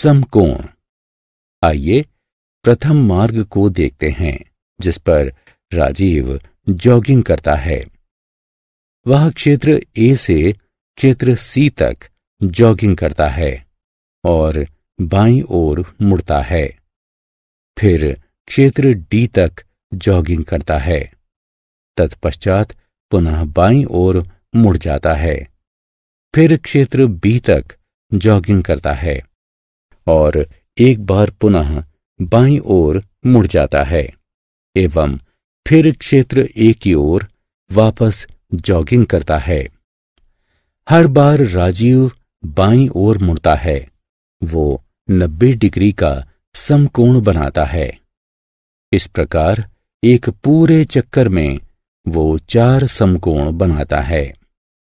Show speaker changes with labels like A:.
A: समकोण आइए प्रथम मार्ग को देखते हैं जिस पर राजीव जॉगिंग करता है वह क्षेत्र ए से क्षेत्र सी तक जॉगिंग करता है और बाई ओर मुड़ता है फिर क्षेत्र डी तक जॉगिंग करता है तत्पश्चात पुनः बाई ओर मुड़ जाता है फिर क्षेत्र बी तक जॉगिंग करता है और एक बार पुनः बाई ओर मुड़ जाता है एवं फिर क्षेत्र ए की ओर वापस जॉगिंग करता है हर बार राजीव बाई ओर मुड़ता है वो नब्बे डिग्री का समकोण बनाता है इस प्रकार एक पूरे चक्कर में वो चार समकोण बनाता है